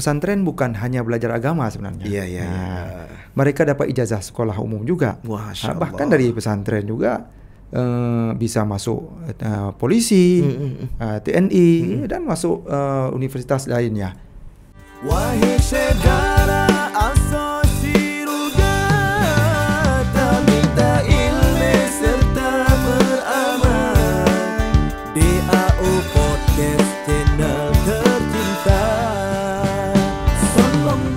Pesantren bukan hanya belajar agama sebenarnya. Iya, iya. Nah, iya. Mereka dapat ijazah sekolah umum juga. Wah, nah, bahkan dari pesantren juga uh, bisa masuk uh, polisi, mm -mm. uh, mm. eh, TNI mm -mm. dan masuk uh, universitas lainnya.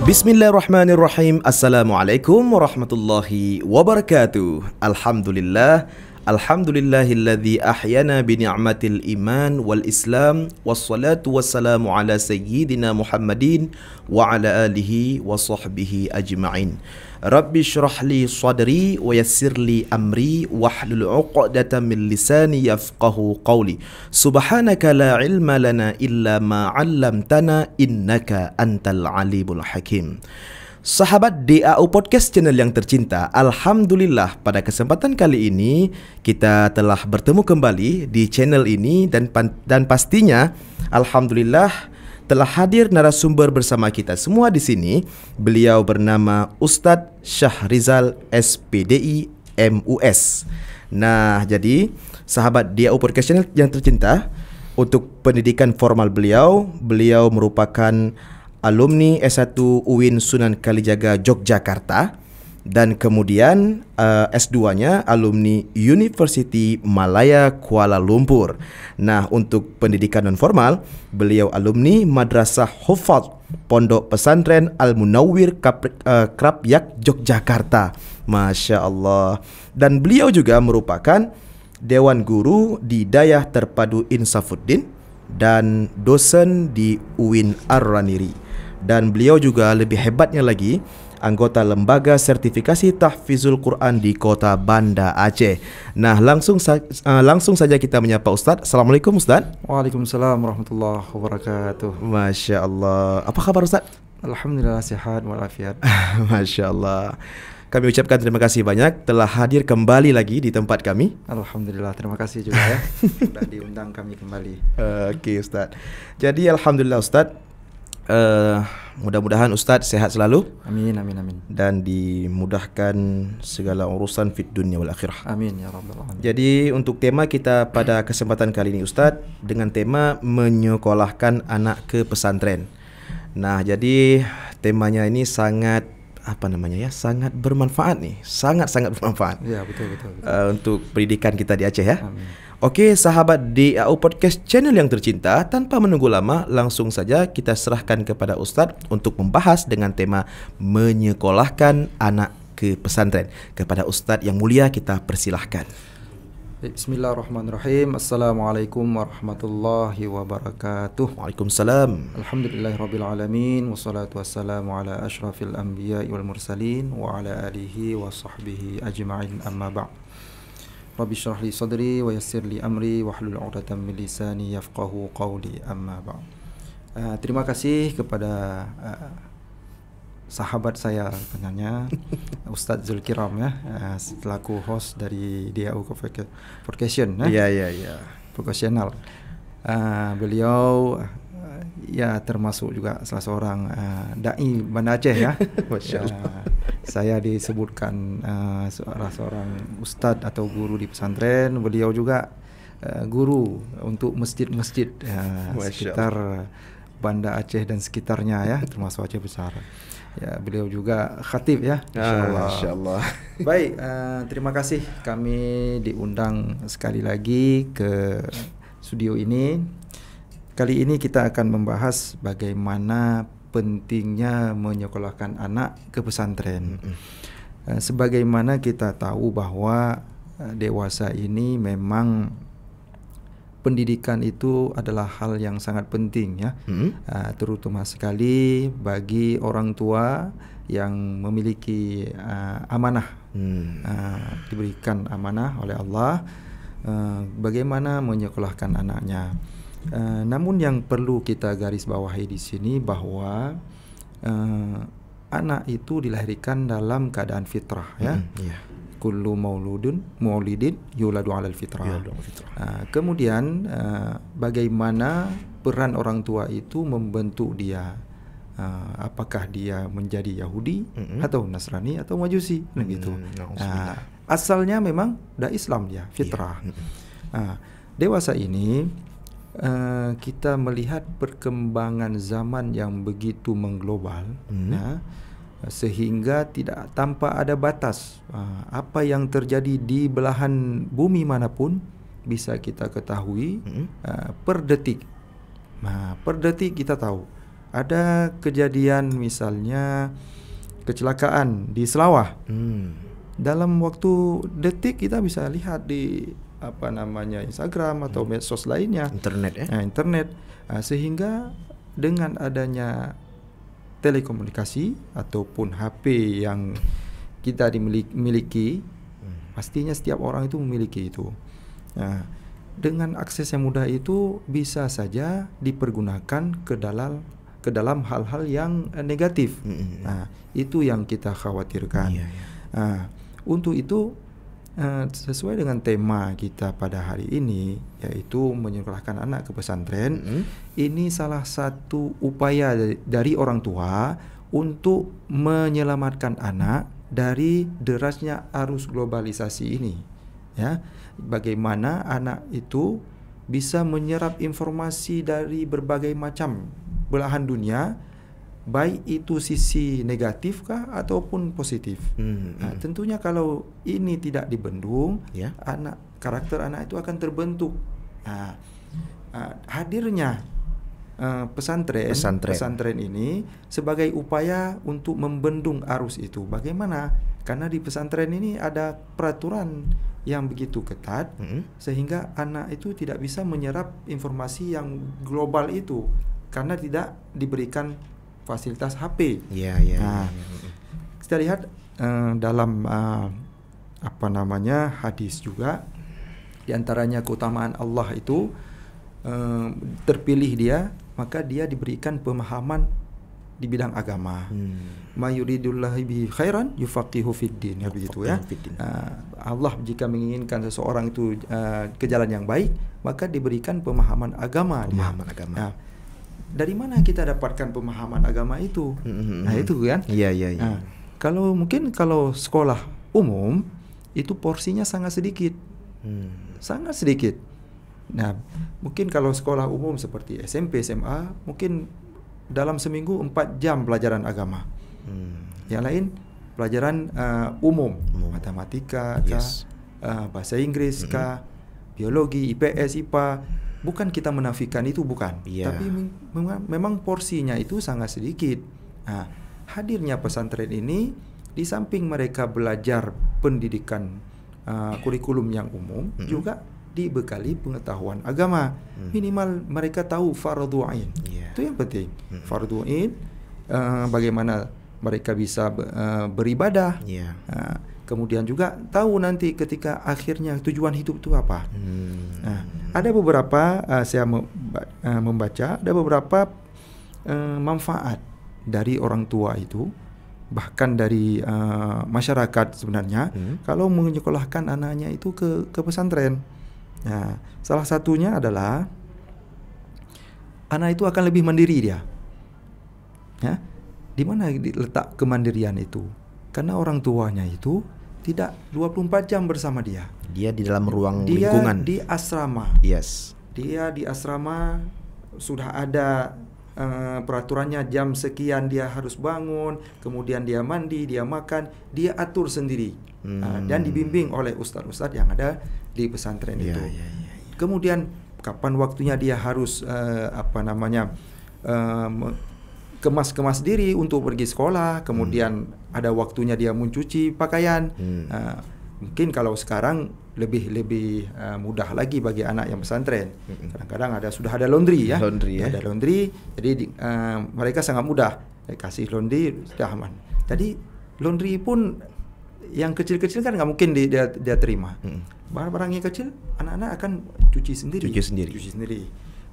Bismillahirrahmanirrahim. Assalamualaikum warahmatullahi wabarakatuh. Alhamdulillah. Alhamdulillahilladzi ahyana bi ni'matil iman wal islam wassalatu wassalamu ala sayyidina Muhammadin wa ala alihi wa sahbihi ajma'in. Rabbi syrah li sadri wa yassir li amri wa hlul uqadata min lisani yafqahu qawli. Subhanaka la ilma lana illa ma 'allamtana innaka antal alimul hakim. Sahabat DAU Podcast Channel yang tercinta, Alhamdulillah pada kesempatan kali ini kita telah bertemu kembali di channel ini dan, dan pastinya Alhamdulillah telah hadir narasumber bersama kita semua di sini. Beliau bernama Ustaz Syahrizal SPDI MUS. Nah, jadi sahabat dia operational yang tercinta untuk pendidikan formal beliau, beliau merupakan alumni S1 UIN Sunan Kalijaga Yogyakarta dan kemudian uh, eh, S2-nya alumni University Malaya Kuala Lumpur. Nah, untuk pendidikan non formal, beliau alumni Madrasah Hufadz Pondok Pesantren Al Munawir eh, Krapyak Yogyakarta. Masya Allah. Dan beliau juga merupakan Dewan Guru di Dayah Terpadu Insafuddin dan dosen di UIN Ar-Raniri. Dan beliau juga lebih hebatnya lagi, anggota Lembaga Sertifikasi Tahfizul Quran di Kota Banda Aceh. Nah, langsung sa uh, langsung saja kita menyapa Ustaz. Assalamualaikum Ustaz. Waalaikumsalam warahmatullahi wabarakatuh. Masya Allah. Apa kabar Ustaz? Alhamdulillah sehat walafiat. Masya Allah. Kami ucapkan terima kasih banyak telah hadir kembali lagi di tempat kami. Alhamdulillah, terima kasih juga ya sudah diundang kami kembali. Oke, okay, Ustaz. Jadi alhamdulillah Ustaz, Eh, mudah-mudahan ustaz sehat selalu. Amin amin amin. Dan dimudahkan segala urusan fit dunia wal akhirah. Amin ya rabbal alamin. Jadi untuk tema kita pada kesempatan kali ini ustaz dengan tema menyekolahkan anak ke pesantren. Nah, jadi temanya ini sangat apa namanya ya sangat bermanfaat nih sangat sangat bermanfaat ya, betul, betul, betul. Uh, untuk pendidikan kita di Aceh ya Amin. Okey sahabat DAO Podcast channel yang tercinta Tanpa menunggu lama langsung saja kita serahkan kepada Ustaz Untuk membahas dengan tema Menyekolahkan Anak ke Pesantren Kepada Ustaz yang mulia kita persilahkan Bismillahirrahmanirrahim Assalamualaikum warahmatullahi wabarakatuh Waalaikumsalam Alhamdulillahirrabbilalamin Wassalatu wassalamu ala ashrafil anbiya wal mursalin Wa ala alihi wa sahbihi ajma'in amma ba'd Rabbi syrah li sadri wa yassir li amri wa hlul uqdatan min lisani yafqahu qawli amma ba'am Uh, eh, terima kasih kepada uh, sahabat saya penanya Ustadz Zulkiram ya uh, selaku host dari DAU Vocation ya. Iya iya iya. Uh, beliau ya termasuk juga salah seorang uh, dai Banda Aceh ya. ya saya disebutkan uh, eh, salah seorang ustadz atau guru di pesantren. Beliau juga uh, guru untuk masjid-masjid uh, sekitar Banda Aceh dan sekitarnya ya, termasuk Aceh Besar. Ya, beliau juga khatib ya. Insyaallah. insya Allah. Baik, uh, terima kasih kami diundang sekali lagi ke studio ini Kali ini kita akan membahas bagaimana pentingnya menyekolahkan anak ke pesantren. Eh, sebagaimana kita tahu bahwa eh, dewasa ini memang pendidikan itu adalah hal yang sangat penting ya, hmm? terutama sekali bagi orang tua yang memiliki uh, amanah hmm. uh, diberikan amanah oleh Allah uh, bagaimana menyekolahkan anaknya. Uh, namun yang perlu kita garis bawahi di sini bahwa uh, anak itu dilahirkan dalam keadaan fitrah ya. Mm, yeah. Kullu mauludun maulidin yuladu alal fitrah. Yuladu fitrah. Uh, kemudian uh, bagaimana peran orang tua itu membentuk dia uh, apakah dia menjadi Yahudi mm-hmm. atau Nasrani atau Majusi mm-hmm. begitu. uh, asalnya memang dari Islam dia, ya, fitrah. Yeah. Mm-hmm. Uh, dewasa ini uh, kita melihat perkembangan zaman yang begitu mengglobal hmm. ya, sehingga tidak tanpa ada batas uh, apa yang terjadi di belahan bumi manapun bisa kita ketahui hmm. uh, per detik nah per detik kita tahu ada kejadian misalnya kecelakaan di Selawah hmm. dalam waktu detik kita bisa lihat di apa namanya Instagram atau hmm. medsos lainnya internet ya nah, internet nah, sehingga dengan adanya telekomunikasi ataupun HP yang kita dimiliki hmm. pastinya setiap orang itu memiliki itu nah dengan akses yang mudah itu bisa saja dipergunakan ke dalam ke dalam hal-hal yang eh, negatif. Hmm, nah, itu yang kita khawatirkan. Iya, iya. Nah, untuk itu Eh, sesuai dengan tema kita pada hari ini yaitu menyekolahkan anak ke pesantren mm-hmm. ini salah satu upaya dari orang tua untuk menyelamatkan anak dari derasnya arus globalisasi ini ya bagaimana anak itu bisa menyerap informasi dari berbagai macam belahan dunia baik itu sisi negatif kah ataupun positif. Hmm, hmm. nah, tentunya kalau ini tidak dibendung, yeah. anak karakter anak itu akan terbentuk. Nah, ah, hadirnya uh, pesantren, pesantren pesantren ini sebagai upaya untuk membendung arus itu. Bagaimana? Karena di pesantren ini ada peraturan yang begitu ketat -hmm. sehingga anak itu tidak bisa menyerap informasi yang global itu karena tidak diberikan fasilitas HP. Iya, iya, iya. Nah, ya. kita lihat eh, dalam uh, apa namanya hadis juga diantaranya keutamaan Allah itu eh, terpilih dia maka dia diberikan pemahaman di bidang agama. Hmm. bi khairan yufaqihu din ya begitu ya. Allah jika menginginkan seseorang itu uh, ke jalan yang baik, maka diberikan pemahaman agama. Pemahaman dia. agama. Nah, dari mana kita dapatkan pemahaman agama itu? Mm-hmm. Nah itu kan? Iya iya iya. Nah, kalau mungkin kalau sekolah umum itu porsinya sangat sedikit, mm. sangat sedikit. Nah mungkin kalau sekolah umum seperti SMP SMA mungkin dalam seminggu empat jam pelajaran agama. Mm. Yang lain pelajaran uh, umum, umum, matematika, yes. kah, uh, bahasa Inggris, mm-hmm. kah, biologi, IPS, IPA bukan kita menafikan itu bukan, yeah. tapi memang porsinya itu sangat sedikit. Nah, hadirnya pesantren ini di samping mereka belajar pendidikan uh, kurikulum yang umum mm -hmm. juga dibekali pengetahuan agama. Mm. Minimal mereka tahu fardhu ain. Yeah. Itu yang penting. Mm. Fardhu ain uh, bagaimana mereka bisa uh, beribadah. Yeah. Iya. Uh, kemudian juga tahu nanti ketika akhirnya tujuan hidup itu apa. Mm. Nah, ada beberapa uh, saya eh, membaca ada beberapa uh, manfaat dari orang tua itu bahkan dari uh, masyarakat sebenarnya hmm. kalau menyekolahkan anaknya itu ke ke pesantren. Nah, salah satunya adalah anak itu akan lebih mandiri dia. Ya. Di mana letak kemandirian itu? Karena orang tuanya itu tidak 24 jam bersama dia. Dia di dalam ruang dia lingkungan. di asrama. Yes. Dia di asrama sudah ada uh, peraturannya jam sekian dia harus bangun, kemudian dia mandi, dia makan, dia atur sendiri hmm. uh, dan dibimbing oleh ustadz-ustadz yang ada di pesantren yeah, itu. Yeah, yeah, yeah. Kemudian kapan waktunya dia harus uh, apa namanya uh, kemas-kemas diri untuk pergi sekolah, kemudian hmm. ada waktunya dia mencuci pakaian. Hmm. Ah, mungkin kalau sekarang lebih lebih uh, mudah lagi bagi anak yang pesantren. Kadang-kadang ada sudah ada laundry ya. Laundry ya. Ada laundry, jadi uh, mereka sangat mudah dikasih eh, kasih laundry sudah aman. Jadi laundry pun yang kecil-kecil kan nggak mungkin dia dia terima. barang barangnya kecil anak-anak akan cuci sendiri. Cuci sendiri. Cuci sendiri.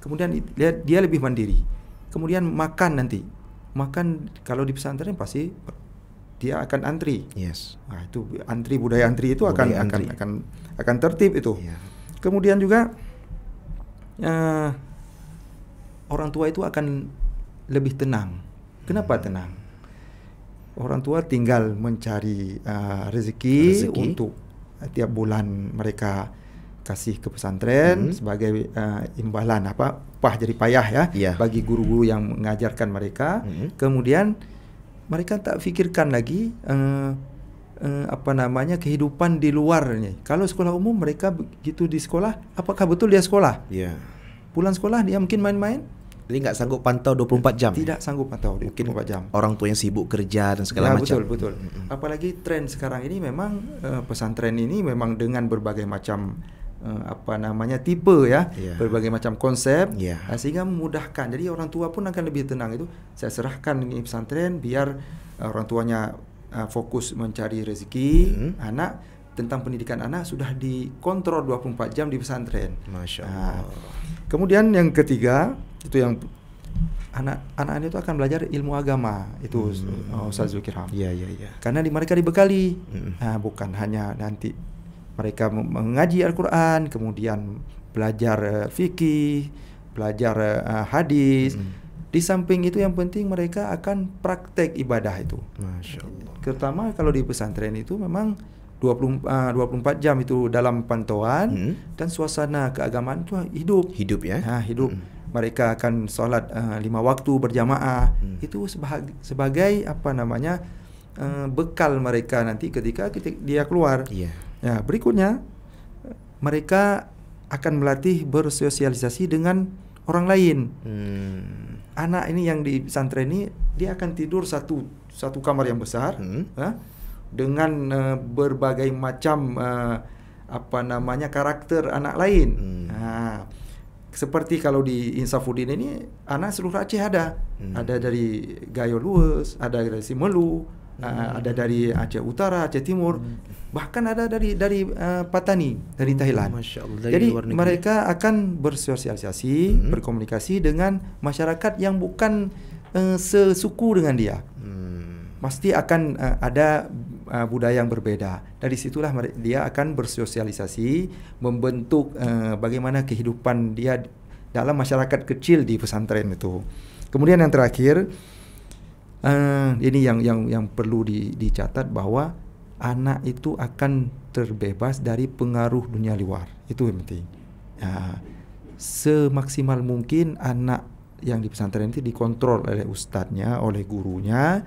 Kemudian dia, dia lebih mandiri. Kemudian makan nanti. Makan kalau di pesantren pasti dia akan antri. Yes. Nah, itu antri budaya antri itu budaya akan antri. akan akan akan tertib itu. Yeah. Kemudian juga uh, orang tua itu akan lebih tenang. Kenapa hmm. tenang? Orang tua tinggal mencari uh, rezeki, rezeki untuk tiap bulan mereka kasih ke pesantren hmm. sebagai uh, imbalan apa pah jadi payah ya yeah. bagi guru-guru yang mengajarkan mereka. Hmm. Kemudian mereka tak fikirkan lagi uh, uh, apa namanya kehidupan di luarnya. Kalau sekolah umum mereka begitu di sekolah, apakah betul dia sekolah? Ya. Yeah. Pulang sekolah dia mungkin main-main, jadi nggak sanggup pantau 24 jam. Tidak sanggup pantau 24 empat jam. Orang tua yang sibuk kerja dan segala ya, macam. Betul betul. Apalagi tren sekarang ini memang uh, pesantren ini memang dengan berbagai macam Eh, apa namanya tipe ya, yeah. berbagai macam konsep yeah. Iya. sehingga memudahkan. Jadi orang tua pun akan lebih tenang itu. Saya serahkan ini pesantren biar eh, orang tuanya uh, fokus mencari rezeki, mm. anak tentang pendidikan anak sudah dikontrol 24 jam di pesantren. Masya nah, Allah. Nah, kemudian yang ketiga itu yang anak anak itu akan belajar ilmu agama itu hmm. Ustaz Zulkirham. ya ya ya Karena di mereka dibekali. Hmm. Nah, bukan hanya nanti mereka mengaji Al-Quran, kemudian belajar uh, fikih, belajar uh, hadis. Mm. Di samping itu yang penting mereka akan praktek ibadah itu. Masya Allah. Terutama kalau di pesantren itu memang 20 uh, 24 jam itu dalam pantauan hmm. dan suasana keagamaan itu hidup. Hidup ya. Nah, hidup. Hmm. Mereka akan sholat uh, lima waktu berjamaah. Hmm. Itu sebagai, sebagai apa namanya? bekal mereka nanti ketika dia keluar. Yeah. Ya, berikutnya mereka akan melatih bersosialisasi dengan orang lain. Hmm. Anak ini yang di pesantren ini dia akan tidur satu satu kamar yang besar hmm. ya, dengan uh, berbagai macam uh, apa namanya karakter anak lain. Hmm. Nah, seperti kalau di Insafudin ini anak seluruh Aceh ada. Hmm. Ada dari Gayo Luwes, ada dari Simelu, uh, ada dari Aceh Utara, Aceh Timur, hmm. bahkan ada dari dari uh, Patani dari Thailand. Hmm, Masya Allah, dari Jadi mereka akan bersosialisasi, hmm. berkomunikasi dengan masyarakat yang bukan uh, sesuku dengan dia. Hmm. Pasti akan uh, ada uh, budaya yang berbeda. Dari situlah dia akan bersosialisasi, membentuk uh, bagaimana kehidupan dia dalam masyarakat kecil di pesantren itu. Kemudian yang terakhir Uh, ini yang yang yang perlu di, dicatat bahwa anak itu akan terbebas dari pengaruh dunia luar. Itu yang penting. uh, semaksimal mungkin anak yang di pesantren itu dikontrol oleh ustadznya, oleh gurunya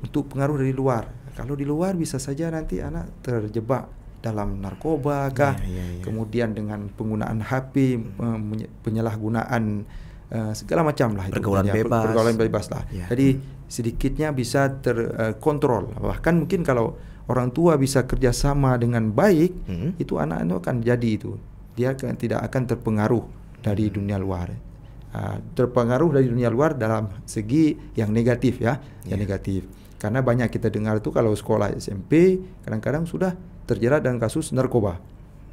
untuk pengaruh dari luar. Kalau di luar bisa saja nanti anak terjebak dalam narkoba kah, ya, ya, ya. kemudian dengan penggunaan HP, eh, penyalahgunaan Eh, segala macam lah pergaulan itu, ya, bebas pergaulan bebas lah ya. jadi sedikitnya bisa terkontrol eh, uh, bahkan mungkin kalau orang tua bisa kerjasama dengan baik hmm. itu anak itu akan jadi itu dia akan, tidak akan terpengaruh dari hmm. dunia luar uh, terpengaruh dari dunia luar dalam segi yang negatif ya yang yang negatif karena banyak kita dengar itu kalau sekolah SMP kadang-kadang sudah terjerat dengan kasus narkoba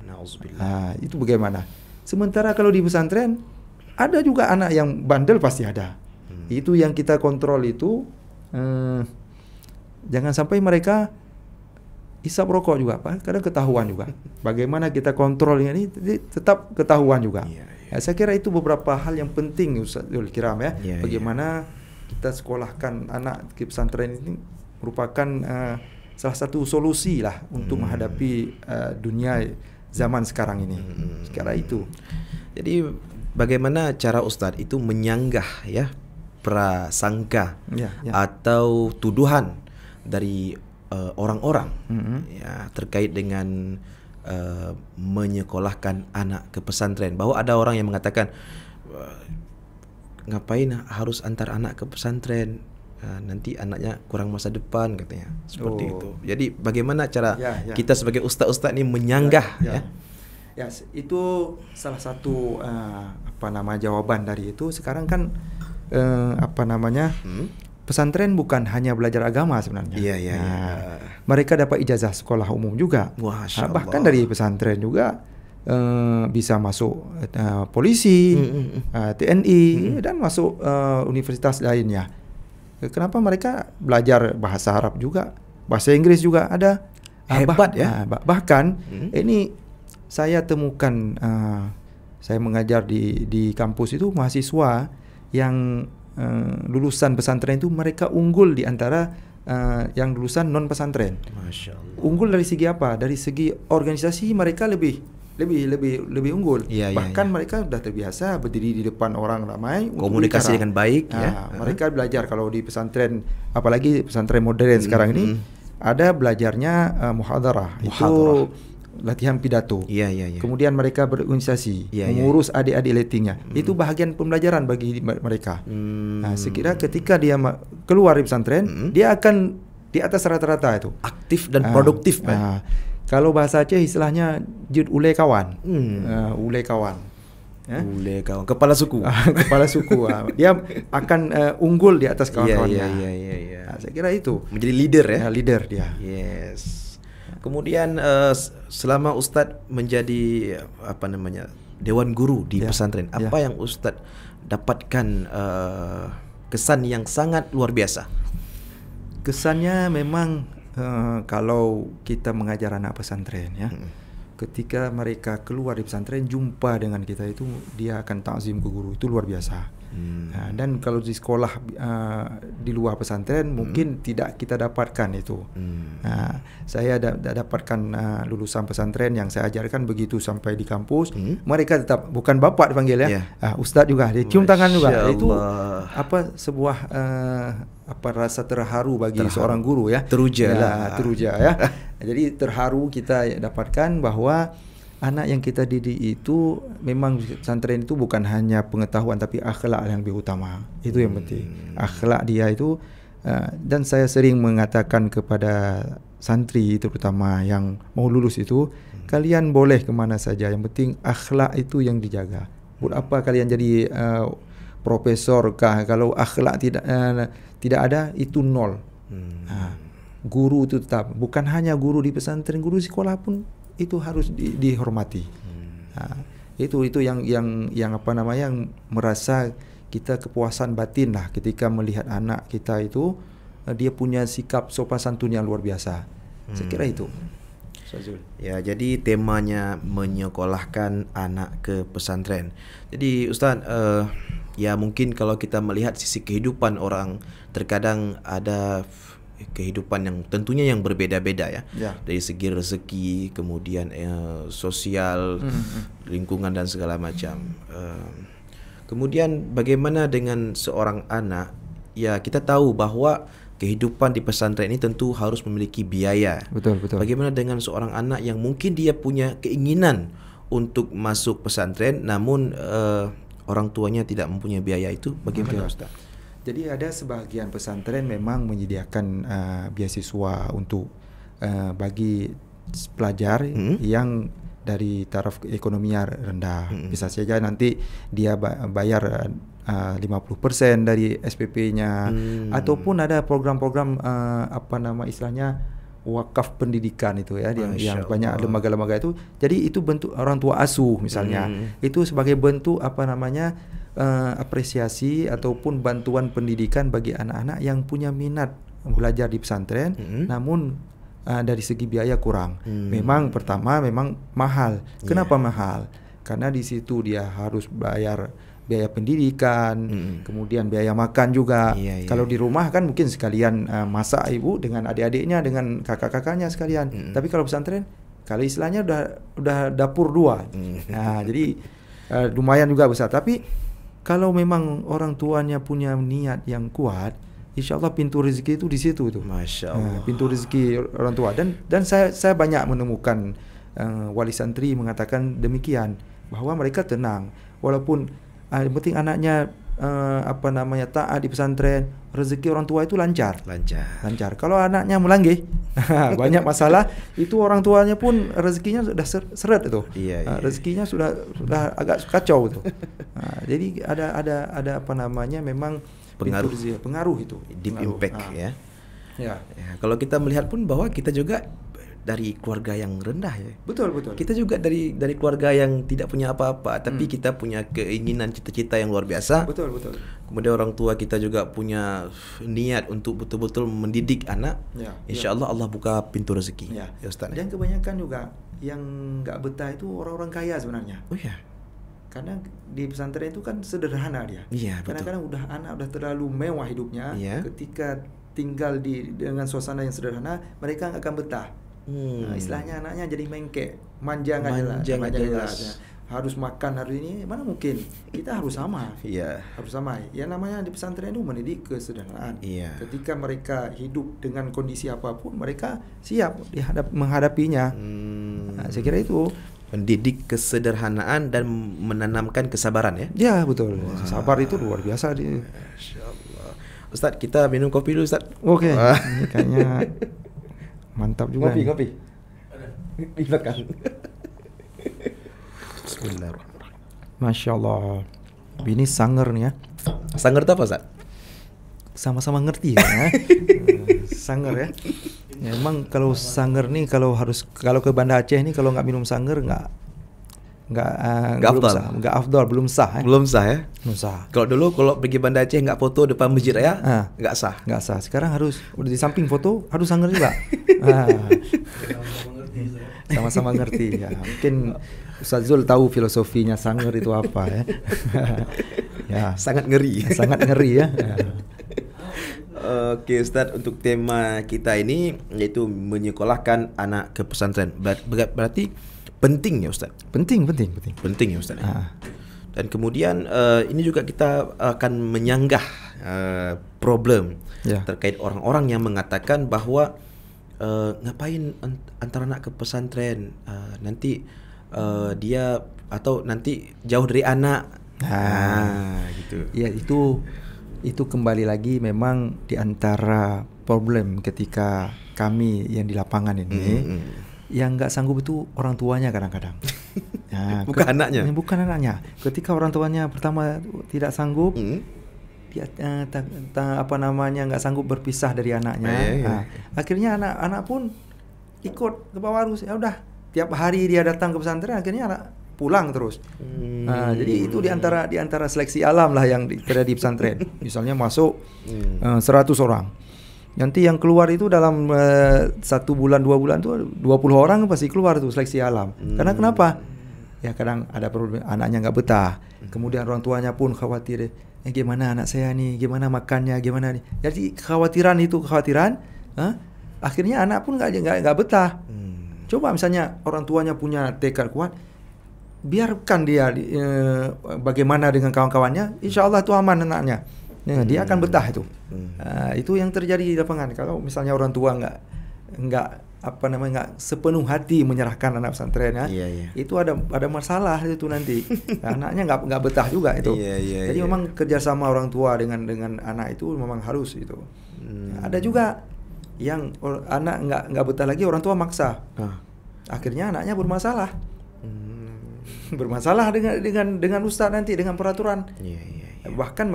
nah, itu bagaimana sementara kalau di pesantren ada juga anak yang bandel pasti ada. Hmm. Itu yang kita kontrol itu eh, jangan sampai mereka isap rokok juga pak kadang ketahuan juga bagaimana kita kontrol ini tetap ketahuan juga yeah, yeah. Ya, saya kira itu beberapa hal yang penting Ustaz Yul Kiram ya yeah, iya. bagaimana yeah. kita sekolahkan anak di pesantren ini merupakan uh, salah satu solusi lah untuk hmm. menghadapi uh, dunia zaman sekarang ini hmm. sekarang itu jadi bagaimana cara Ustadz itu menyanggah ya prasangka ya, ya. atau tuduhan dari orang eh, orang-orang mm -hmm. ya, terkait dengan uh, menyekolahkan anak ke pesantren bahwa ada orang yang mengatakan eh, ngapain harus antar anak ke pesantren uh, nanti anaknya kurang masa depan katanya seperti oh. itu. Jadi bagaimana cara ya, ya. kita sebagai ustaz-ustaz ini menyanggah ya, ya. ya Ya, itu salah satu uh, apa nama jawaban dari itu. Sekarang kan uh, apa namanya? Hmm? Pesantren bukan hanya belajar agama sebenarnya. Iya, iya, nah, iya. Mereka dapat ijazah sekolah umum juga. Wah, nah, bahkan dari pesantren juga Uh, bisa masuk uh, polisi, -hmm. uh, hmm, hmm. TNI, -hmm. dan masuk uh, universitas lainnya. Kenapa mereka belajar bahasa Arab juga, bahasa Inggris juga ada? Ah, Hebat bah ya. Ah, bah bahkan -hmm. ini saya temukan uh, saya mengajar di di kampus itu mahasiswa yang uh, lulusan pesantren itu mereka unggul di antara uh, yang lulusan non pesantren. Unggul dari segi apa? Dari segi organisasi mereka lebih lebih lebih lebih unggul. Ya, Bahkan ya, ya. mereka sudah terbiasa berdiri di depan orang ramai, komunikasi bicara. dengan baik. Nah, ya. Ah, mereka uh -huh. belajar kalau di pesantren, apalagi pesantren modern hmm, sekarang ini hmm. ada belajarnya uh, muhadarah. Itu latihan pidato. Iya, iya, iya. Kemudian mereka berorganisasi, iya, iya mengurus iya. adik-adik Letinya, Hmm. Itu bahagian pembelajaran bagi mereka. Hmm. Nah, sekira ketika dia keluar dari pesantren, hmm. dia akan di atas rata-rata itu. Aktif dan ah, produktif, uh, Kalau bahasa Aceh istilahnya jid ule kawan. Hmm. Uh, ule kawan. Ya? Ule kawan, kepala suku. kepala suku. Dia akan uh, unggul di atas iya, kawan-kawannya. Iya, iya, iya, iya. Nah, saya kira itu. Menjadi leader ya. ya leader dia. Yes. Kemudian uh, selama Ustadz menjadi apa namanya Dewan Guru di yeah. pesantren, ya. apa yeah. yang Ustadz dapatkan uh, kesan yang sangat luar biasa? Kesannya memang uh, kalau kita mengajar anak pesantren ya. Hmm ketika mereka keluar di pesantren jumpa dengan kita itu dia akan takzim ke guru itu luar biasa Hmm. Ha, dan kalau di sekolah uh, di luar pesantren hmm. mungkin tidak kita dapatkan itu. Hmm. Ha, saya da- da- dapatkan uh, lulusan pesantren yang saya ajarkan begitu sampai di kampus, hmm. mereka tetap bukan bapak dipanggil ya, yeah. uh, ustaz juga, dia cium tangan juga. Allah. Itu apa sebuah uh, apa rasa terharu bagi terharu. seorang guru ya. Teruja. Ya, lah, teruja ya. Jadi terharu kita dapatkan bahawa anak yang kita didik itu memang santri itu bukan hanya pengetahuan tapi akhlak yang lebih utama itu yang penting hmm. akhlak dia itu uh, dan saya sering mengatakan kepada santri terutama yang mau lulus itu hmm. kalian boleh kemana saja yang penting akhlak itu yang dijaga buat hmm. apa kalian jadi uh, profesor kah kalau akhlak tidak uh, tidak ada itu nol hmm. nah, guru itu tetap bukan hanya guru di pesantren guru di sekolah pun itu harus di, dihormati. Hmm. Nah, itu itu yang yang yang apa namanya yang merasa kita kepuasan batin lah ketika melihat anak kita itu eh, dia punya sikap sopan santun yang luar biasa. Hmm. Saya kira itu. Ya, jadi temanya menyekolahkan anak ke pesantren. Jadi Ustaz, uh, ya mungkin kalau kita melihat sisi kehidupan orang, terkadang ada kehidupan yang tentunya yang berbeda-beda ya. ya dari segi rezeki kemudian eh, sosial hmm. hmm, hmm. lingkungan dan segala macam hmm. kemudian bagaimana dengan seorang anak ya kita tahu bahwa kehidupan di pesantren ini tentu harus memiliki biaya betul betul bagaimana dengan seorang anak yang mungkin dia punya keinginan untuk masuk pesantren namun eh, orang tuanya tidak mempunyai biaya itu bagaimana Ustaz jadi ada sebagian pesantren memang menyediakan uh, beasiswa untuk uh, bagi pelajar hmm? yang dari taraf ekonomi rendah. Hmm. Bisa saja nanti dia bayar eh, uh, 50% dari SPP-nya hmm. ataupun ada program-program uh, apa nama istilahnya wakaf pendidikan itu ya yang, yang banyak lembaga-lembaga itu jadi itu bentuk orang tua asuh misalnya hmm. itu sebagai bentuk apa namanya uh, apresiasi ataupun bantuan pendidikan bagi anak-anak yang punya minat belajar di pesantren, mm-hmm. namun uh, dari segi biaya kurang. Mm. Memang pertama memang mahal. Kenapa yeah. mahal? Karena di situ dia harus bayar biaya pendidikan, mm. kemudian biaya makan juga. Yeah, yeah. Kalau di rumah kan mungkin sekalian uh, masak ibu dengan adik-adiknya, dengan kakak-kakaknya sekalian. Mm. Tapi kalau pesantren, kalau istilahnya udah udah dapur dua. Mm. Nah, jadi uh, lumayan juga besar. Tapi kalau memang orang tuanya punya niat yang kuat insyaallah pintu rezeki itu di situ tu masyaallah ha, pintu rezeki orang tua dan dan saya saya banyak menemukan uh, wali santri mengatakan demikian bahawa mereka tenang walaupun uh, penting anaknya uh, apa namanya taat di pesantren rezeki orang tua itu lancar. Lancar. Lancar. Kalau anaknya melanggi banyak masalah, itu orang tuanya pun rezekinya sudah seret itu. Iya, ah, iya. Rezekinya sudah sudah agak kacau itu. Ah, jadi ada ada ada apa namanya memang pengaruh pintu, pengaruh itu. Deep pengaruh. impact nah. ya. Ya. ya. Kalau kita melihat pun bahwa kita juga dari keluarga yang rendah ya. Betul betul. Kita juga dari dari keluarga yang tidak punya apa-apa, hmm. tapi hmm. kita punya keinginan cita-cita yang luar biasa. Betul betul. Kemudian orang tua kita juga punya niat untuk betul-betul mendidik anak. Ya, Insya ya. Allah Allah buka pintu rezeki. Ya, ya Ustaz. Ya. Dan kebanyakan juga yang nggak betah itu orang-orang kaya sebenarnya. Oh ya karena di pesantren itu kan sederhana dia. Iya, Kadang-kadang udah anak udah terlalu mewah hidupnya. Iya. Ketika tinggal di dengan suasana yang sederhana, mereka nggak akan betah. Hmm. Nah, istilahnya anaknya jadi mengke, manja nggak jelas, manja jelas. Harus makan hari ini mana mungkin? Kita harus sama. Iya. Yeah. Harus sama. Ya namanya di pesantren itu mendidik kesederhanaan. Iya. Yeah. Ketika mereka hidup dengan kondisi apapun, mereka siap dihadap menghadapinya. Hmm. Nah, saya kira itu mendidik kesederhanaan dan menanamkan kesabaran ya. Ya, betul. Wow. Sabar itu luar biasa di Ustad kita minum kopi dulu Ustad, Oke. Okay. kayaknya mantap juga. Ngopi, nih. ngopi. Dimakan. Bismillahirrahmanirrahim. Masya Allah. ini sanger nih ya. Sanger itu apa, Zat? Sama-sama ngerti ya. Eh? sanger ya. ya. Emang kalau sanger nih kalau harus kalau ke Banda Aceh nih kalau nggak minum sanger nggak nggak uh, nggak afdal nggak afdal belum sah eh? belum sah ya belum sah kalau dulu kalau pergi Banda Aceh nggak foto depan masjid ya uh, sah nggak sah sekarang harus udah di samping foto harus sangar juga ah. sama-sama ngerti ya mungkin Ustaz Zul tahu filosofinya sangar itu apa ya ya sangat ngeri sangat ngeri ya Oke okay, Ustaz untuk tema kita ini yaitu menyekolahkan anak ke pesantren Ber berarti Penting ya Ustaz. Penting, penting, penting. Penting ya Ustaz. Ya? Ah. Dan kemudian uh, ini juga kita akan menyanggah uh, problem yeah. terkait orang-orang yang mengatakan bahwa uh, ngapain antara anak ke pesantren uh, nanti uh, dia atau nanti jauh dari anak. Nah, ah, gitu. Ya itu itu kembali lagi memang di antara problem ketika kami yang di lapangan ini mm -hmm, hmm, hmm yang nggak sanggup itu orang tuanya kadang-kadang. Ya, bukan anaknya. Eh, bukan anaknya. Ketika orang tuanya pertama tidak sanggup, hmm. dia uh, ta, ta, apa namanya nggak sanggup berpisah dari anaknya. Eh, iya, iya. nah, iya. Akhirnya anak-anak pun ikut ke bawah arus. Ya udah, tiap hari dia datang ke pesantren, akhirnya anak pulang terus. Hmm. Nah, jadi itu diantara diantara seleksi alam lah yang terjadi di pesantren. Misalnya masuk hmm. uh, eh, 100 orang Nanti yang keluar itu dalam uh, satu bulan dua bulan tuh 20 orang pasti keluar tuh seleksi alam. Hmm. Karena kenapa? Ya kadang ada problem anaknya nggak betah. Kemudian orang tuanya pun khawatir, eh, gimana anak saya nih, gimana makannya, gimana nih. Jadi kekhawatiran itu kekhawatiran, huh? Eh, akhirnya anak pun nggak nggak betah. Hmm. Coba misalnya orang tuanya punya tekad kuat, biarkan dia eh, bagaimana dengan kawan-kawannya, insya Allah itu aman anaknya. Nah, hmm. dia akan betah itu. Hmm. Uh, itu yang terjadi di lapangan. Kalau misalnya orang tua nggak nggak apa namanya nggak sepenuh hati menyerahkan anak pesantrennya, yeah, yeah. itu ada ada masalah itu nanti nah, anaknya nggak nggak betah juga itu. Yeah, yeah, Jadi yeah. memang kerjasama orang tua dengan dengan anak itu memang harus itu. Hmm. Ada juga yang or, anak nggak nggak betah lagi orang tua maksa. Huh. Akhirnya anaknya bermasalah. Hmm. bermasalah dengan dengan dengan ustaz nanti dengan peraturan. Yeah, yeah. Iya. bahkan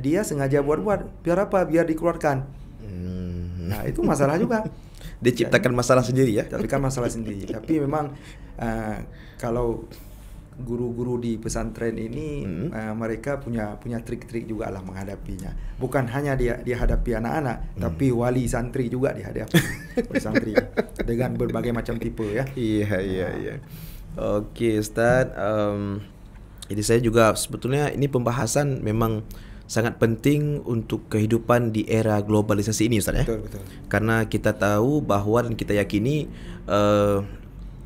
dia sengaja buat-buat biar apa biar dikeluarkan hmm. nah itu masalah juga diciptakan masalah sendiri ya kan masalah sendiri tapi memang uh, kalau guru-guru di pesantren ini hmm. uh, mereka punya punya trik-trik juga lah menghadapinya bukan hanya dia dia hadapi anak-anak hmm. tapi wali santri juga dihadapi wali santri ya. dengan berbagai macam tipe ya iya iya ah. iya oke okay, Ustaz um, jadi saya juga sebetulnya ini pembahasan memang sangat penting untuk kehidupan di era globalisasi ini Ustaz ya. Betul, betul. Karena kita tahu bahwa dan kita yakini uh,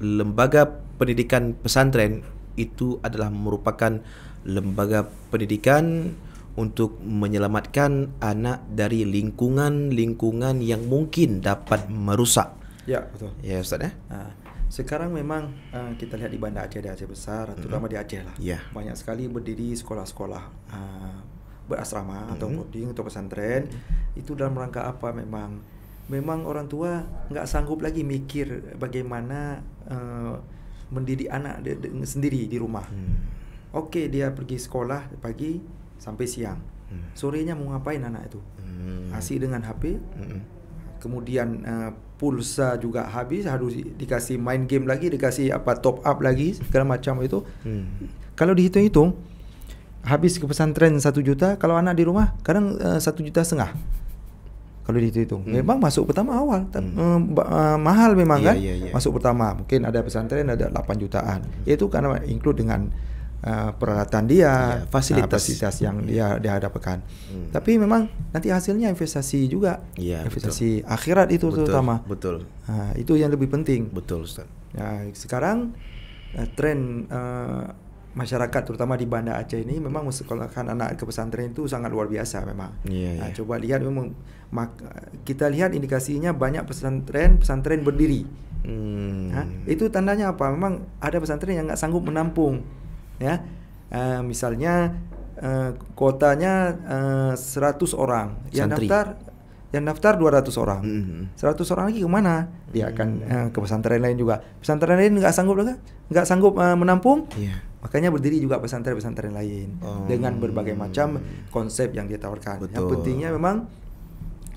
lembaga pendidikan pesantren itu adalah merupakan lembaga pendidikan untuk menyelamatkan anak dari lingkungan-lingkungan yang mungkin dapat merusak. Ya, betul. Ya Ustaz ya. Nah. Sekarang memang uh, kita lihat di Bandar Aceh dan Aceh Besar, mm-hmm. terutama di Aceh lah. Yeah. Banyak sekali berdiri sekolah-sekolah uh, berasrama mm-hmm. atau boarding atau pesantren. Mm-hmm. Itu dalam rangka apa memang? Memang orang tua nggak sanggup lagi mikir bagaimana uh, mendidik anak de- de- sendiri di rumah. Mm. Oke, okay, dia pergi sekolah pagi sampai siang. Mm. Sorenya mau ngapain anak itu? Mm. Asik dengan HP. Mm kemudian uh, pulsa juga habis harus dikasih main game lagi dikasih apa top up lagi segala macam itu hmm. kalau dihitung-hitung habis ke pesantren satu juta kalau anak di rumah kadang eh, satu uh, juta setengah kalau dihitung-hitung hmm. memang masuk pertama awal hmm. uh, uh, mahal memang yeah, kan yeah, yeah. masuk pertama mungkin ada pesantren ada 8 jutaan itu karena include dengan uh, peralatan dia, yeah, iya, fasilitas. Uh, fasilitas yang dia dia dapatkan Hmm. Tapi memang nanti hasilnya investasi juga, yeah, iya, investasi betul. akhirat itu betul, terutama. Betul. Uh, itu yang lebih penting. Betul, Ya, sekarang uh, tren uh, masyarakat terutama di Banda Aceh ini memang mensekolahkan anak ke pesantren itu sangat luar biasa memang. Yeah, iya, yeah. coba lihat memang kita lihat indikasinya banyak pesantren pesantren berdiri. Hmm. Nah, itu tandanya apa? Memang ada pesantren yang nggak sanggup menampung ya uh, misalnya uh, kuotanya uh, eh, 100 orang yang daftar yang daftar 200 orang mm -hmm. 100 orang lagi kemana dia akan mm -hmm. uh, ke pesantren lain juga pesantren lain nggak sanggup enggak? nggak sanggup uh, menampung yeah. makanya berdiri juga pesantren-pesantren lain oh. dengan berbagai macam konsep yang dia tawarkan Betul. yang pentingnya memang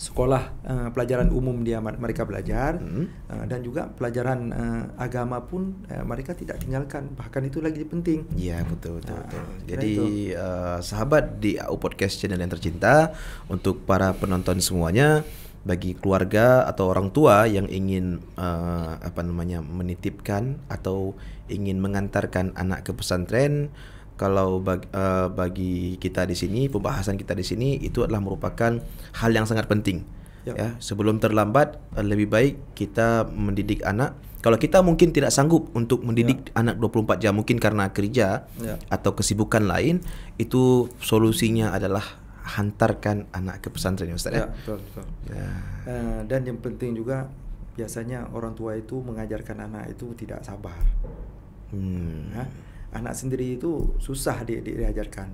sekolah uh, pelajaran umum dia mereka belajar hmm. uh, dan juga pelajaran uh, agama pun uh, mereka tidak tinggalkan bahkan itu lagi penting. Iya betul betul. Nah, betul. Jadi uh, sahabat di AU Podcast channel yang tercinta untuk para penonton semuanya bagi keluarga atau orang tua yang ingin uh, apa namanya menitipkan atau ingin mengantarkan anak ke pesantren kalau bagi, uh, bagi kita di sini pembahasan kita di sini itu adalah merupakan hal yang sangat penting ya, ya sebelum terlambat eh, lebih baik kita mendidik anak kalau kita mungkin tidak sanggup untuk mendidik ya. anak 24 jam mungkin karena kerja ya. atau kesibukan lain itu solusinya adalah hantarkan anak ke pesantren ya ya. betul betul. Ya. Uh, dan yang penting juga biasanya orang tua itu mengajarkan anak itu tidak sabar. Hmm. ya? anak sendiri itu susah di, di, diajarkan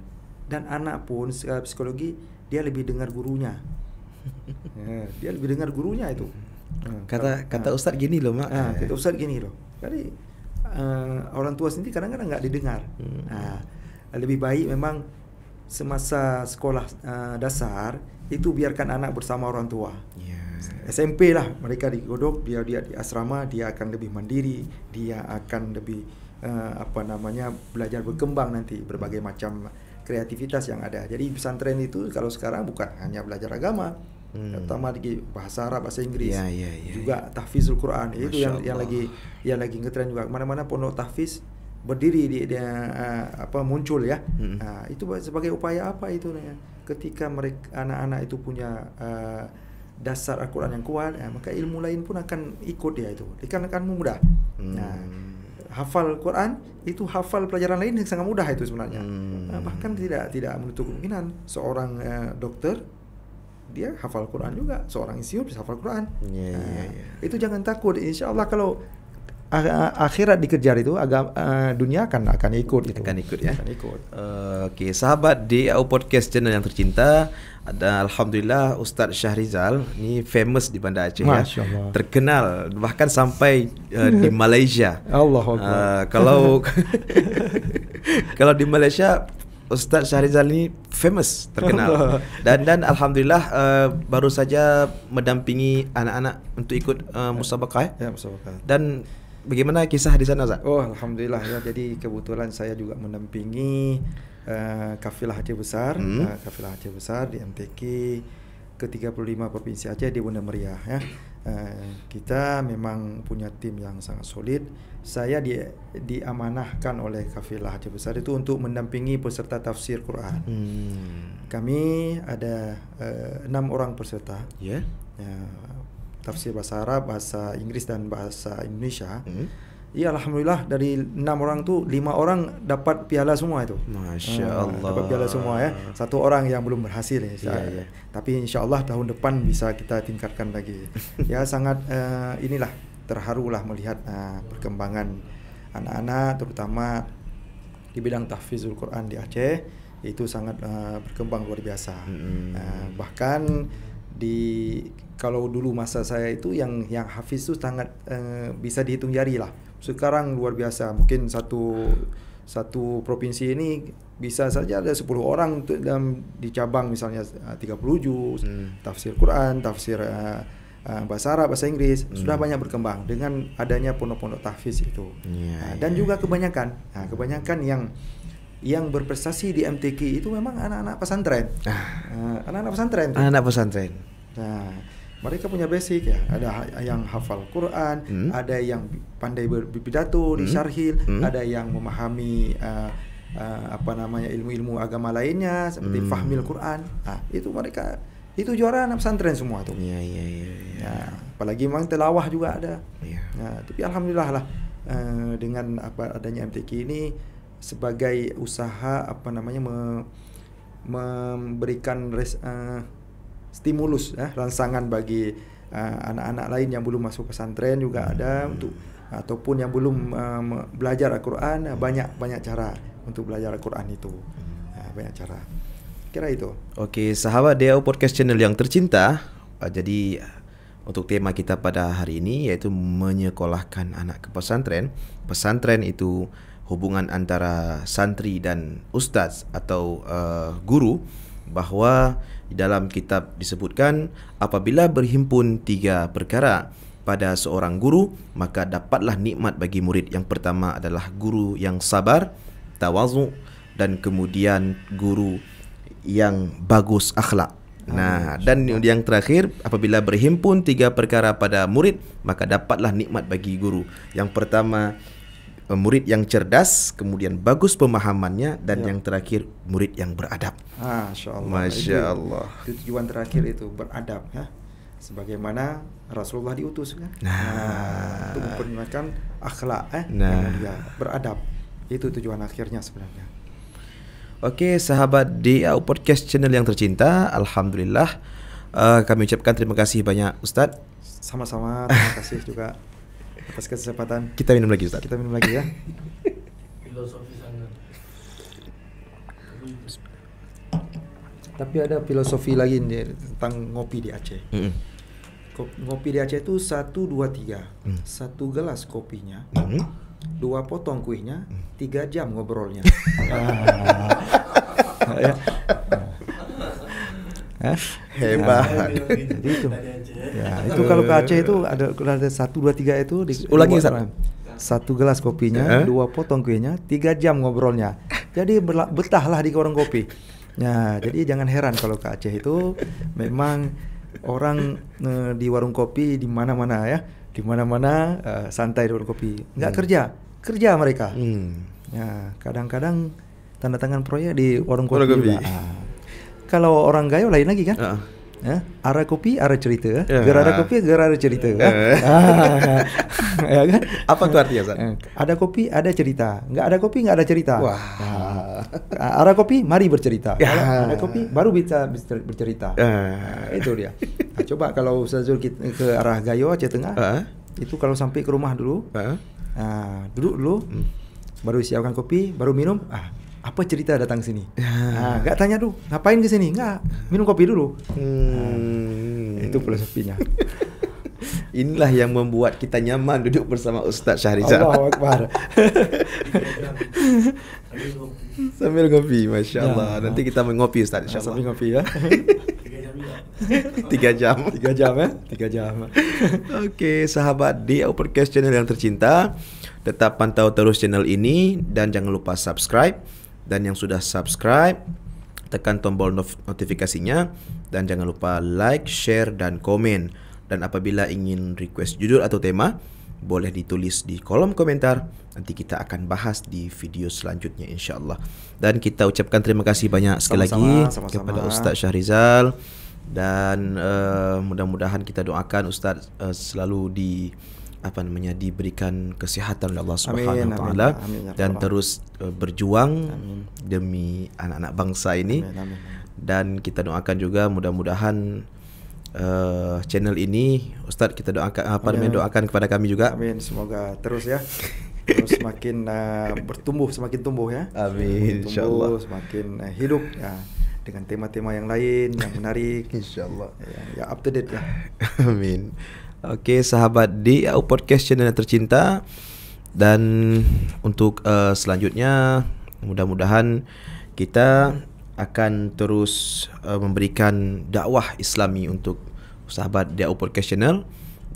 dan anak pun secara psikologi dia lebih dengar gurunya eh, dia lebih dengar gurunya itu hmm. eh, kata kata eh. Ustad gini loh mak nah, kata Ustad gini loh jadi uh, orang tua sendiri kadang-kadang nggak didengar hmm. nah, lebih baik memang semasa sekolah uh, dasar itu biarkan anak bersama orang tua yeah. SMP lah mereka digodok dia dia di asrama dia akan lebih mandiri dia akan lebih uh, apa namanya belajar berkembang nanti berbagai macam kreativitas yang ada. Jadi pesantren itu kalau sekarang bukan hanya belajar agama, hmm. terutama di bahasa Arab, bahasa Inggris, ya, ya, ya, juga ya. tahfizul Quran itu yang yang lagi yang lagi ngetren juga. Mana-mana pondok tahfiz berdiri di, di uh, apa muncul ya. Hmm. Nah, itu sebagai upaya apa itu ya? Ketika mereka anak-anak itu punya uh, dasar Al-Quran yang kuat, ya, maka ilmu lain pun akan ikut ya itu. Ikan akan mudah. Hmm. Nah, hafal Quran itu hafal pelajaran lain yang sangat mudah itu sebenarnya hmm. Nah, bahkan tidak tidak menutup kemungkinan seorang uh, dokter dia hafal Quran juga seorang insinyur bisa hafal Quran yeah, iya, iya, yeah, yeah. itu jangan takut insya Allah kalau akhirat dikejar itu agama uh, eh, dunia akan akan ikut itu. akan ikut ya akan ikut uh, oke okay. sahabat DAO podcast channel yang tercinta dan alhamdulillah Ustaz Syahrizal ni famous di Bandar Aceh ya. Terkenal bahkan sampai uh, di Malaysia. Allah. uh, Kalau kalau di Malaysia Ustaz Syahrizal ni famous, terkenal. Dan dan alhamdulillah uh, baru saja mendampingi anak-anak untuk ikut uh, musabakah. Eh. Ya, musabakah. Dan bagaimana kisah di sana, Zak? Oh, alhamdulillah ya. Jadi kebetulan saya juga mendampingi Eh, kafilah Aceh besar, hmm. uh, kafilah Aceh besar di MTK ke-35 provinsi Aceh di Bunda Meriah ya. Uh, kita memang punya tim yang sangat solid. Saya di, diamanahkan oleh kafilah Aceh besar itu untuk mendampingi peserta tafsir Quran. Hmm. Kami ada eh, enam orang peserta. Yeah. Uh, ya, tafsir bahasa Arab, bahasa Inggris dan bahasa Indonesia. Hmm Iya alhamdulillah dari enam orang tuh lima orang dapat piala semua itu. Masya hmm, Allah. dapat piala semua ya. Satu orang yang belum berhasil ya. Iya, iya. Tapi insya Allah tahun depan bisa kita tingkatkan lagi. ya sangat uh, inilah terharu lah melihat uh, perkembangan anak-anak terutama di bidang tahfizul Quran di Aceh itu sangat uh, berkembang luar biasa. Mm-hmm. Uh, bahkan di kalau dulu masa saya itu yang yang hafiz itu sangat uh, bisa dihitung jari lah sekarang luar biasa. Mungkin satu satu provinsi ini bisa saja ada 10 orang untuk dalam di cabang misalnya 30 eh, juz, hmm. tafsir Quran, tafsir uh, bahasa Arab, bahasa Inggris hmm. sudah banyak berkembang dengan adanya pondok-pondok tahfiz itu. Yeah, iya, iya, dan juga iya. kebanyakan, nah, kebanyakan yang yang berprestasi di MTK itu memang anak-anak pesantren. anak ah. anak-anak pesantren. Anak-anak pesantren. Nah, mereka punya basic ya ada yang hafal Quran hmm. ada yang pandai berpidato hmm. di syarhil hmm. ada yang memahami uh, uh, apa namanya ilmu-ilmu agama lainnya seperti hmm. fahmil Quran nah, itu mereka itu juara anak pesantren semua tuh iya iya ya. ya. apalagi memang telawah juga ada iya. ya. tapi alhamdulillah lah uh, dengan apa adanya MTQ ini sebagai usaha apa namanya me memberikan res, uh, stimulus ya, rangsangan bagi eh, anak-anak uh, lain yang belum masuk pesantren juga ada hmm. untuk ataupun yang belum eh, belajar Al-Quran hmm. banyak banyak cara untuk belajar Al-Quran itu uh, banyak cara kira itu oke sahabat Deo podcast channel yang tercinta uh, jadi untuk tema kita pada hari ini yaitu menyekolahkan anak ke pesantren pesantren itu hubungan antara santri dan ustadz atau uh, guru bahwa dalam kitab disebutkan apabila berhimpun tiga perkara pada seorang guru maka dapatlah nikmat bagi murid yang pertama adalah guru yang sabar tawazu dan kemudian guru yang bagus akhlak Nah, dan yang terakhir apabila berhimpun tiga perkara pada murid maka dapatlah nikmat bagi guru. Yang pertama murid yang cerdas, kemudian bagus pemahamannya, dan ya. yang terakhir murid yang beradab. Masya Allah. Masya Allah. Itu, itu tujuan terakhir itu beradab ya. Sebagaimana Rasulullah diutus kan? Nah, untuk nah, menggunakan akhlak eh nah. yang beradab. Itu tujuan akhirnya sebenarnya. Oke, sahabat di Au Podcast Channel yang tercinta, alhamdulillah uh, kami ucapkan terima kasih banyak Ustadz. Sama-sama, terima kasih juga pas kesempatan. Kita minum lagi Ustaz. Kita minum lagi ya. Tapi ada filosofi lagi nih, tentang ngopi di Aceh. Mm -hmm. Ngopi di Aceh itu satu dua tiga, mm. satu gelas kopinya, mm -hmm. dua potong kuenya, mm. tiga jam ngobrolnya. Ah. Ya. Hebat. Jadi itu ya, itu kalau ke Aceh itu ada ada satu dua tiga itu di, ulangi satu gelas kopinya, uh? dua potong kuenya, tiga jam ngobrolnya. Jadi betahlah di warung kopi. Nah, jadi jangan heran kalau ke Aceh itu memang orang e, di warung kopi di mana-mana ya, di mana-mana e, santai di warung kopi. Nggak hmm. kerja, kerja mereka. Hmm. Ya, kadang-kadang tanda tangan proyek di warung kopi, juga. Ah. Kalau orang gayo lain lagi kan? Uh. Arah kopi, arah cerita. Uh. Gerak arah kopi, gerak arah cerita. ah. ya kan? Apa tu artinya, Ustaz? Eh, ada kopi, ada cerita. Enggak ada kopi, enggak ada cerita. Wah. Ah. Arah kopi, mari bercerita. Ya. ada kopi, baru bisa bercerita. Nah, itu dia. Nah, coba kalau Ustaz Zul ke arah Gayo Aceh Tengah, uh. itu kalau sampai ke rumah dulu, uh. nah, duduk dulu, hmm. baru siapkan kopi, baru minum, ah apa cerita datang sini? Nah, nggak tanya dulu ngapain ke sini? Nggak, minum kopi dulu. Hmm. Nah, itu filosofinya. Inilah yang membuat kita nyaman duduk bersama Ustaz Syahrizal. Akbar. sambil ngopi, Masya Allah. Ya. Nanti kita mengopi Ustaz, Insya Allah. Sambil ngopi ya. tiga jam tiga jam ya tiga jam oke sahabat di Podcast channel yang tercinta tetap pantau terus channel ini dan jangan lupa subscribe dan yang sudah subscribe, tekan tombol notifikasinya dan jangan lupa like, share dan komen. Dan apabila ingin request judul atau tema, boleh ditulis di kolom komentar. Nanti kita akan bahas di video selanjutnya insyaallah Dan kita ucapkan terima kasih banyak sekali sama lagi sama -sama. kepada Ustaz Syahrizal dan uh, mudah-mudahan kita doakan Ustaz uh, selalu di apa namanya diberikan kesehatan oleh Allah Subhanahu wa taala ya dan terus e, berjuang amin. demi anak-anak bangsa ini. Amin, amin, amin. Dan kita doakan juga mudah-mudahan uh, channel ini Ustadz kita doakan apa namanya doakan kepada kami juga. Amin semoga terus ya. terus semakin uh, bertumbuh semakin tumbuh ya. Amin insyaallah. Semakin uh, hidup ya dengan tema-tema yang lain yang menarik insyaallah. Ya, ya up to date ya. Amin. Okey sahabat di Au uh, Podcast channel yang tercinta dan untuk uh, selanjutnya mudah-mudahan kita akan terus uh, memberikan dakwah Islami untuk sahabat di Au Podcast channel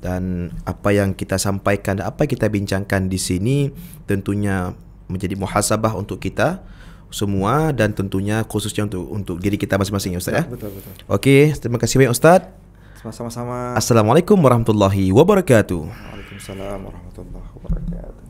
dan apa yang kita sampaikan dan apa kita bincangkan di sini tentunya menjadi muhasabah untuk kita semua dan tentunya khususnya untuk untuk diri kita masing-masing ya Ustaz ya. Betul betul. Okey, terima kasih banyak Ustaz. Sama-sama. Assalamualaikum warahmatullahi wabarakatuh. Waalaikumsalam warahmatullahi wabarakatuh.